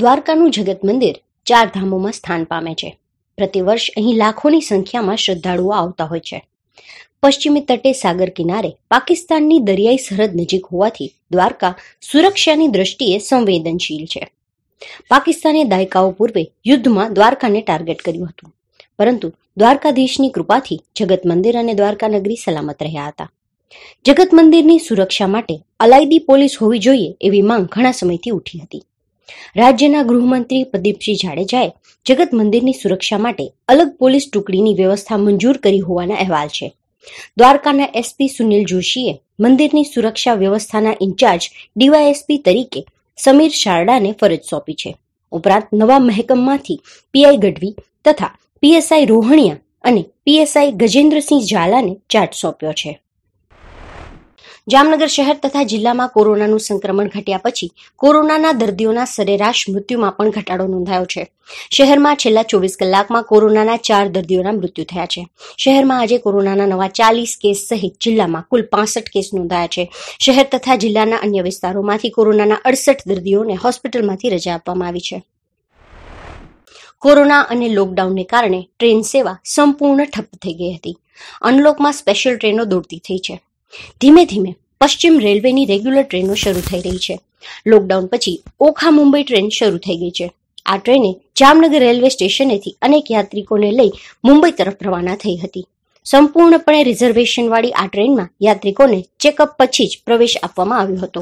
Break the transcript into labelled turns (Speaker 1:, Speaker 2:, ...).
Speaker 1: દ્વારકાનું જગત મંદિર ચાર ધામોમાં સ્થાન પામે છે પ્રતિવર્ષ અહીં લાખોની સંખ્યામાં શ્રદ્ધાળુઓ આવતા હોય છે પશ્ચિમી તટે સાગર કિનારે પાકિસ્તાનની દરિયાઈ સરહદ નજીક હોવાથી દ્વારકા સુરક્ષાની દ્રષ્ટિએ સંવેદનશીલ છે પાકિસ્તાને દાયકાઓ પૂર્વે યુદ્ધમાં દ્વારકાને ટાર્ગેટ કર્યું હતું પરંતુ દ્વારકાધીશની કૃપાથી જગત મંદિર અને દ્વારકા નગરી સલામત રહ્યા હતા જગત મંદિરની સુરક્ષા માટે અલાયદી પોલીસ હોવી જોઈએ એવી માંગ ઘણા સમયથી ઉઠી હતી રાજ્યના ગૃહમંત્રી પ્રદીપસિંહ જાડેજાએ જગત મંદિરની સુરક્ષા માટે અલગ પોલીસ ટુકડીની વ્યવસ્થા મંજૂર કરી હોવાના અહેવાલ છે દ્વારકાના એસપી સુનિલ જોશીએ મંદિરની સુરક્ષા વ્યવસ્થાના ઇન્ચાર્જ ડીવાયએસપી તરીકે સમીર શારડાને ફરજ સોંપી છે ઉપરાંત નવા મહેકમમાંથી પીઆઈ ગઢવી તથા પીએસઆઈ રોહણિયા અને પીએસઆઈ ગજેન્દ્રસિંહ ઝાલાને ચાર્જ સોંપ્યો છે જામનગર શહેર તથા જિલ્લામાં કોરોનાનું સંક્રમણ ઘટ્યા પછી કોરોનાના દર્દીઓના સરેરાશ મૃત્યુમાં પણ ઘટાડો નોંધાયો છે શહેરમાં છેલ્લા ચોવીસ કલાકમાં કોરોનાના ચાર દર્દીઓના મૃત્યુ થયા છે શહેરમાં આજે કોરોનાના નવા ચાલીસ કેસ સહિત જિલ્લામાં કુલ પાસઠ કેસ નોંધાયા છે શહેર તથા જિલ્લાના અન્ય વિસ્તારોમાંથી કોરોનાના અડસઠ દર્દીઓને હોસ્પિટલમાંથી રજા આપવામાં આવી છે કોરોના અને લોકડાઉનને કારણે ટ્રેન સેવા સંપૂર્ણ ઠપ્પ થઈ ગઈ હતી અનલોકમાં સ્પેશિયલ ટ્રેનો દોડતી થઈ છે ધીમે ધીમે પશ્ચિમ રેલવેની રેગ્યુલર ટ્રેનો શરૂ થઈ રહી છે લોકડાઉન પછી ઓખા મુંબઈ ટ્રેન શરૂ થઈ ગઈ છે આ ટ્રેને જામનગર રેલવે સ્ટેશનેથી અનેક યાત્રિકોને લઈ મુંબઈ તરફ રવાના થઈ હતી સંપૂર્ણપણે રિઝર્વેશનવાળી આ ટ્રેનમાં યાત્રિકોને ચેકઅપ પછી જ પ્રવેશ આપવામાં આવ્યો હતો